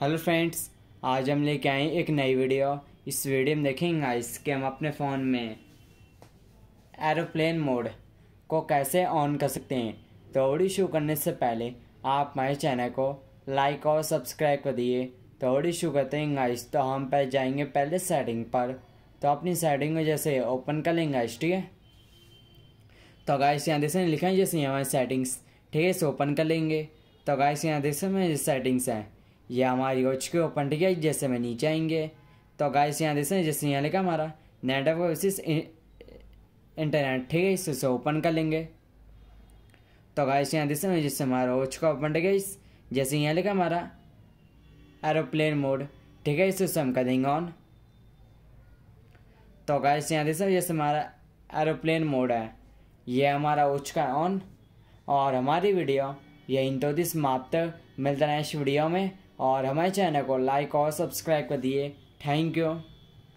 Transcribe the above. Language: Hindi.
हेलो फ्रेंड्स आज हम लेके आए एक नई वीडियो इस वीडियो में देखेंगे गाइस कि हम अपने फ़ोन में एरोप्लेन मोड को कैसे ऑन कर सकते हैं तो ऑडियो शुरू करने से पहले आप हमारे चैनल को लाइक और सब्सक्राइब कर दिए तो ऑडियो शुरू करते हैं गाइस तो हम पे जाएंगे पहले सेटिंग पर तो अपनी सेटिंग को जैसे ओपन कर लेंगे गाइस ठीक है तो गाइस यहाँ देखें लिखा है जैसे हमारे सेटिंग्स ठीक है इसे ओपन कर लेंगे तो गाइस यहाँ देखें सेटिंग्स हैं ये हमारी हो चुकी ओपन ठीक है जैसे मैं नीचे आएंगे तो गाइस यहाँ देखें जैसे यहाँ लिखा हमारा नेटवर्क वर्सेस इंटरनेट ठीक है इसे ओपन कर लेंगे तो गाइस यहाँ देखें जैसे हमारा हो चुका ओपन ठीक है जैसे यहाँ लिखा हमारा एरोप्लेन मोड ठीक है इसे हम कर देंगे ऑन तो गाइस यहाँ देखें जैसे हमारा एरोप्लेन मोड है ये हमारा हो चुका ऑन और हमारी वीडियो यही तो दिस समाप्त मिलता है इस वीडियो में और हमारे चैनल को लाइक और सब्सक्राइब कर दिए थैंक यू